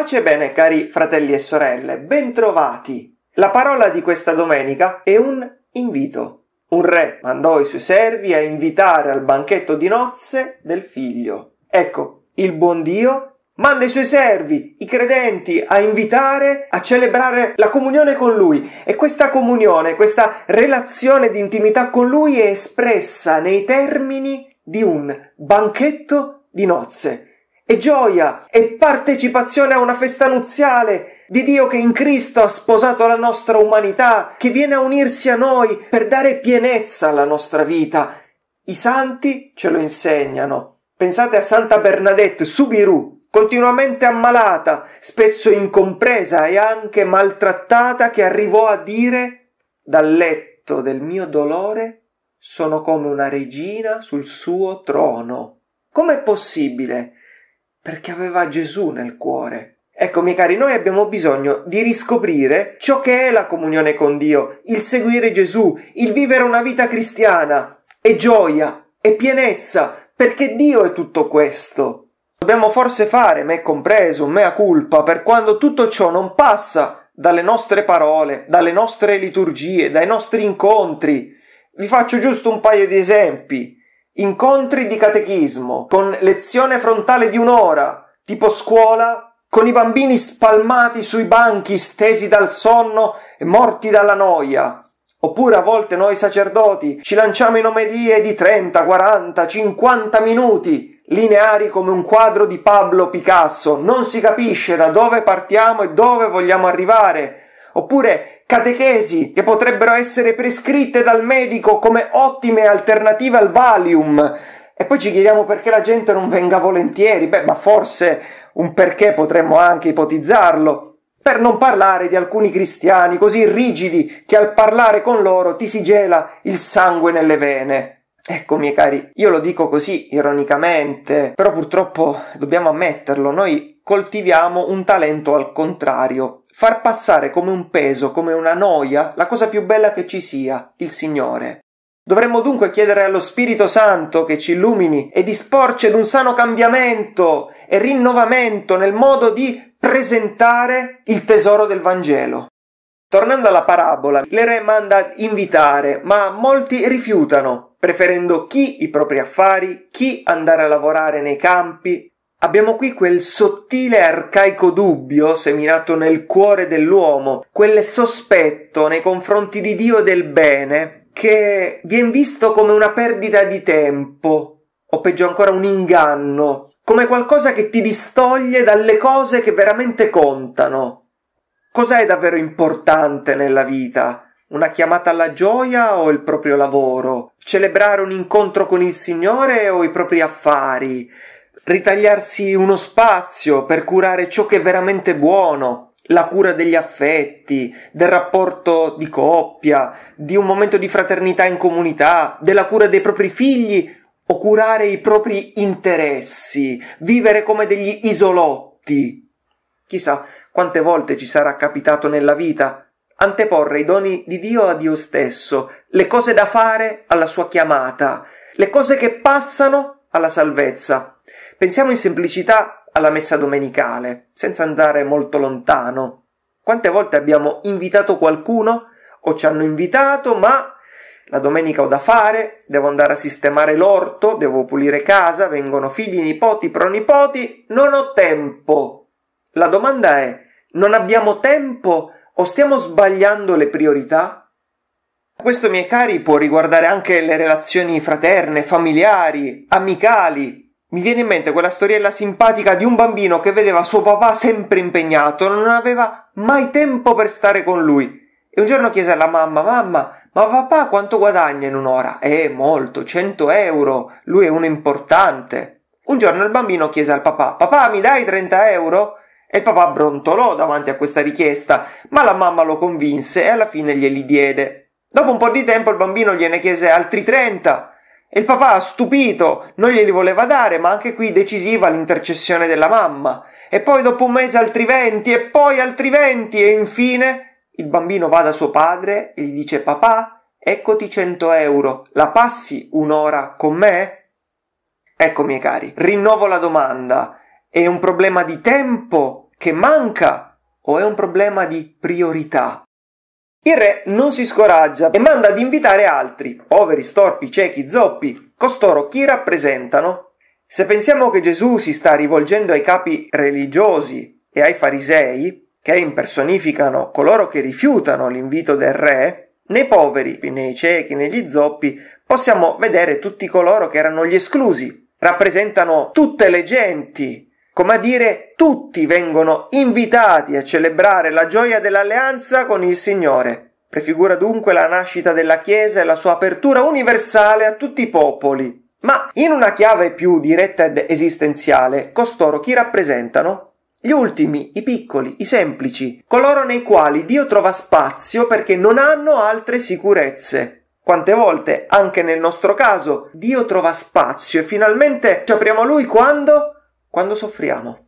Pace e bene cari fratelli e sorelle, bentrovati! La parola di questa domenica è un invito. Un re mandò i suoi servi a invitare al banchetto di nozze del figlio. Ecco, il buon Dio manda i suoi servi, i credenti, a invitare a celebrare la comunione con lui e questa comunione, questa relazione di intimità con lui è espressa nei termini di un banchetto di nozze e gioia e partecipazione a una festa nuziale di Dio che in Cristo ha sposato la nostra umanità, che viene a unirsi a noi per dare pienezza alla nostra vita. I santi ce lo insegnano. Pensate a Santa Bernadette Subiru, continuamente ammalata, spesso incompresa e anche maltrattata, che arrivò a dire dal letto del mio dolore sono come una regina sul suo trono. Com'è possibile perché aveva Gesù nel cuore. Ecco, miei cari, noi abbiamo bisogno di riscoprire ciò che è la comunione con Dio, il seguire Gesù, il vivere una vita cristiana, è gioia, è pienezza, perché Dio è tutto questo. Dobbiamo forse fare, me compreso, mea culpa, per quando tutto ciò non passa dalle nostre parole, dalle nostre liturgie, dai nostri incontri. Vi faccio giusto un paio di esempi incontri di catechismo, con lezione frontale di un'ora, tipo scuola, con i bambini spalmati sui banchi, stesi dal sonno e morti dalla noia. Oppure a volte noi sacerdoti ci lanciamo in omelie di 30, 40, 50 minuti, lineari come un quadro di Pablo Picasso. Non si capisce da dove partiamo e dove vogliamo arrivare oppure catechesi che potrebbero essere prescritte dal medico come ottime alternative al Valium. E poi ci chiediamo perché la gente non venga volentieri, beh, ma forse un perché potremmo anche ipotizzarlo. Per non parlare di alcuni cristiani così rigidi che al parlare con loro ti si gela il sangue nelle vene. Ecco, miei cari, io lo dico così ironicamente, però purtroppo dobbiamo ammetterlo, noi coltiviamo un talento al contrario far passare come un peso, come una noia, la cosa più bella che ci sia, il Signore. Dovremmo dunque chiedere allo Spirito Santo che ci illumini e disporci ad un sano cambiamento e rinnovamento nel modo di presentare il tesoro del Vangelo. Tornando alla parabola, le re manda invitare, ma molti rifiutano, preferendo chi i propri affari, chi andare a lavorare nei campi, Abbiamo qui quel sottile arcaico dubbio seminato nel cuore dell'uomo, quel sospetto nei confronti di Dio e del bene, che viene visto come una perdita di tempo, o peggio ancora un inganno, come qualcosa che ti distoglie dalle cose che veramente contano. Cos'è davvero importante nella vita? Una chiamata alla gioia o il proprio lavoro? Celebrare un incontro con il Signore o i propri affari? ritagliarsi uno spazio per curare ciò che è veramente buono, la cura degli affetti, del rapporto di coppia, di un momento di fraternità in comunità, della cura dei propri figli o curare i propri interessi, vivere come degli isolotti. Chissà quante volte ci sarà capitato nella vita anteporre i doni di Dio a Dio stesso, le cose da fare alla sua chiamata, le cose che passano alla salvezza. Pensiamo in semplicità alla messa domenicale, senza andare molto lontano. Quante volte abbiamo invitato qualcuno o ci hanno invitato, ma la domenica ho da fare, devo andare a sistemare l'orto, devo pulire casa, vengono figli, nipoti, pronipoti, non ho tempo. La domanda è, non abbiamo tempo o stiamo sbagliando le priorità? Questo, miei cari, può riguardare anche le relazioni fraterne, familiari, amicali, mi viene in mente quella storiella simpatica di un bambino che vedeva suo papà sempre impegnato, non aveva mai tempo per stare con lui. E un giorno chiese alla mamma, mamma, ma papà quanto guadagna in un'ora? Eh, molto, 100 euro, lui è uno importante. Un giorno il bambino chiese al papà, papà mi dai 30 euro? E il papà brontolò davanti a questa richiesta, ma la mamma lo convinse e alla fine glieli diede. Dopo un po' di tempo il bambino gliene chiese altri 30 e il papà, stupito, non glieli voleva dare, ma anche qui decisiva l'intercessione della mamma. E poi dopo un mese altri venti, e poi altri venti, e infine il bambino va da suo padre e gli dice papà, eccoti 100 euro, la passi un'ora con me? Ecco, miei cari, rinnovo la domanda. È un problema di tempo che manca o è un problema di priorità? Il re non si scoraggia e manda ad invitare altri, poveri, storpi, ciechi, zoppi, costoro chi rappresentano? Se pensiamo che Gesù si sta rivolgendo ai capi religiosi e ai farisei, che impersonificano coloro che rifiutano l'invito del re, nei poveri, nei ciechi, negli zoppi, possiamo vedere tutti coloro che erano gli esclusi. Rappresentano tutte le genti, come a dire tutti vengono invitati a celebrare la gioia dell'alleanza con il Signore. Prefigura dunque la nascita della Chiesa e la sua apertura universale a tutti i popoli. Ma in una chiave più diretta ed esistenziale, costoro chi rappresentano? Gli ultimi, i piccoli, i semplici, coloro nei quali Dio trova spazio perché non hanno altre sicurezze. Quante volte, anche nel nostro caso, Dio trova spazio e finalmente ci apriamo a Lui quando? quando soffriamo.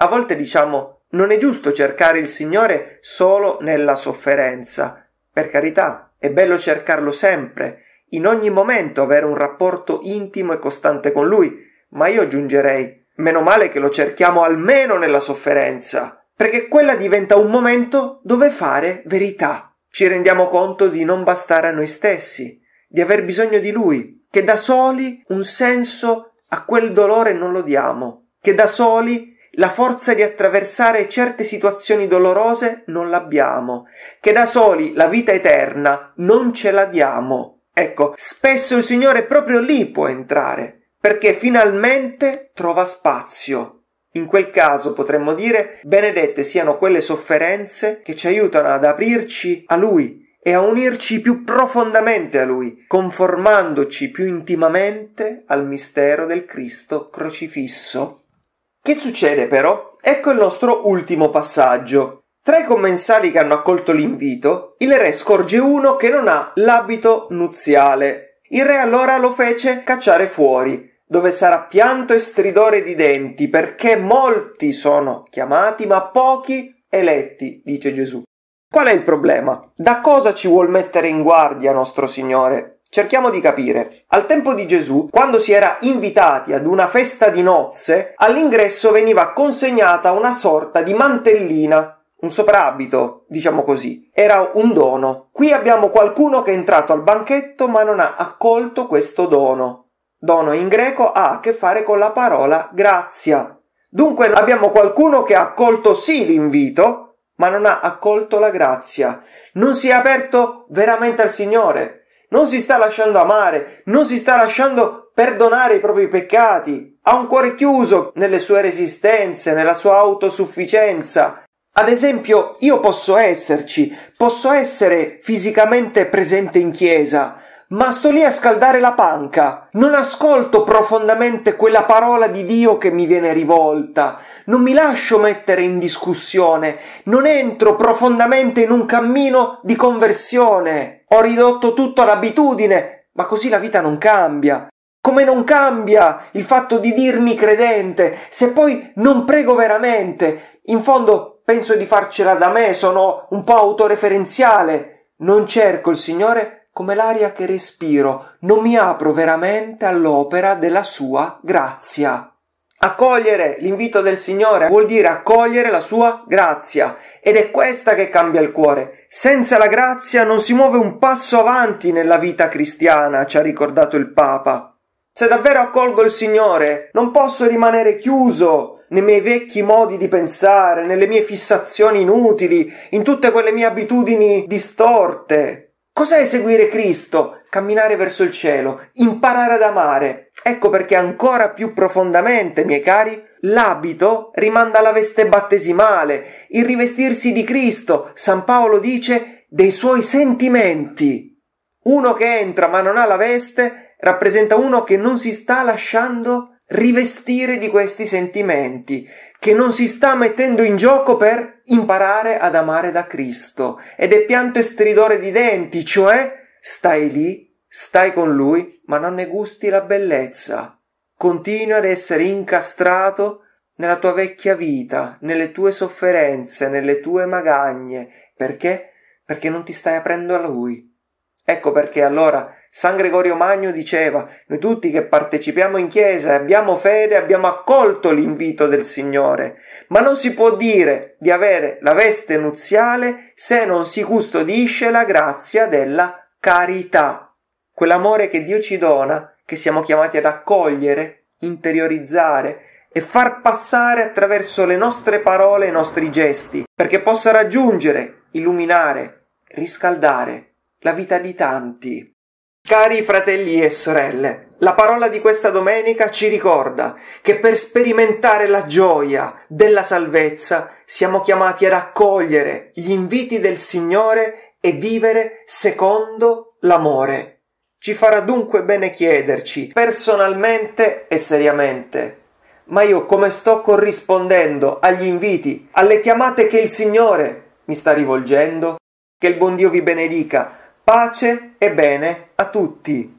A volte diciamo non è giusto cercare il Signore solo nella sofferenza. Per carità, è bello cercarlo sempre, in ogni momento avere un rapporto intimo e costante con Lui, ma io aggiungerei, meno male che lo cerchiamo almeno nella sofferenza, perché quella diventa un momento dove fare verità. Ci rendiamo conto di non bastare a noi stessi, di aver bisogno di Lui, che da soli un senso a quel dolore non lo diamo, che da soli la forza di attraversare certe situazioni dolorose non l'abbiamo, che da soli la vita eterna non ce la diamo. Ecco, spesso il Signore proprio lì può entrare, perché finalmente trova spazio. In quel caso potremmo dire benedette siano quelle sofferenze che ci aiutano ad aprirci a Lui, e a unirci più profondamente a Lui, conformandoci più intimamente al mistero del Cristo crocifisso. Che succede però? Ecco il nostro ultimo passaggio. Tra i commensali che hanno accolto l'invito, il re scorge uno che non ha l'abito nuziale. Il re allora lo fece cacciare fuori, dove sarà pianto e stridore di denti, perché molti sono chiamati, ma pochi eletti, dice Gesù. Qual è il problema? Da cosa ci vuol mettere in guardia nostro Signore? Cerchiamo di capire. Al tempo di Gesù, quando si era invitati ad una festa di nozze, all'ingresso veniva consegnata una sorta di mantellina, un soprabito, diciamo così. Era un dono. Qui abbiamo qualcuno che è entrato al banchetto ma non ha accolto questo dono. Dono in greco ha a che fare con la parola grazia. Dunque abbiamo qualcuno che ha accolto sì l'invito, ma non ha accolto la grazia, non si è aperto veramente al Signore, non si sta lasciando amare, non si sta lasciando perdonare i propri peccati, ha un cuore chiuso nelle sue resistenze, nella sua autosufficienza. Ad esempio, io posso esserci, posso essere fisicamente presente in chiesa, ma sto lì a scaldare la panca. Non ascolto profondamente quella parola di Dio che mi viene rivolta. Non mi lascio mettere in discussione. Non entro profondamente in un cammino di conversione. Ho ridotto tutto all'abitudine, ma così la vita non cambia. Come non cambia il fatto di dirmi credente, se poi non prego veramente. In fondo penso di farcela da me, sono un po' autoreferenziale. Non cerco il Signore come l'aria che respiro, non mi apro veramente all'opera della sua grazia. Accogliere l'invito del Signore vuol dire accogliere la sua grazia ed è questa che cambia il cuore. Senza la grazia non si muove un passo avanti nella vita cristiana, ci ha ricordato il Papa. Se davvero accolgo il Signore, non posso rimanere chiuso nei miei vecchi modi di pensare, nelle mie fissazioni inutili, in tutte quelle mie abitudini distorte. Cos'è seguire Cristo? Camminare verso il cielo, imparare ad amare. Ecco perché ancora più profondamente, miei cari, l'abito rimanda alla veste battesimale, il rivestirsi di Cristo, San Paolo dice, dei suoi sentimenti. Uno che entra ma non ha la veste rappresenta uno che non si sta lasciando rivestire di questi sentimenti, che non si sta mettendo in gioco per imparare ad amare da Cristo. Ed è pianto e stridore di denti, cioè stai lì, stai con Lui, ma non ne gusti la bellezza. Continua ad essere incastrato nella tua vecchia vita, nelle tue sofferenze, nelle tue magagne. Perché? Perché non ti stai aprendo a Lui. Ecco perché allora San Gregorio Magno diceva, noi tutti che partecipiamo in chiesa e abbiamo fede, abbiamo accolto l'invito del Signore, ma non si può dire di avere la veste nuziale se non si custodisce la grazia della carità, quell'amore che Dio ci dona, che siamo chiamati ad accogliere, interiorizzare e far passare attraverso le nostre parole e i nostri gesti, perché possa raggiungere, illuminare, riscaldare la vita di tanti. Cari fratelli e sorelle, la parola di questa domenica ci ricorda che per sperimentare la gioia della salvezza siamo chiamati ad accogliere gli inviti del Signore e vivere secondo l'amore. Ci farà dunque bene chiederci personalmente e seriamente ma io come sto corrispondendo agli inviti, alle chiamate che il Signore mi sta rivolgendo? Che il buon Dio vi benedica Pace e bene a tutti.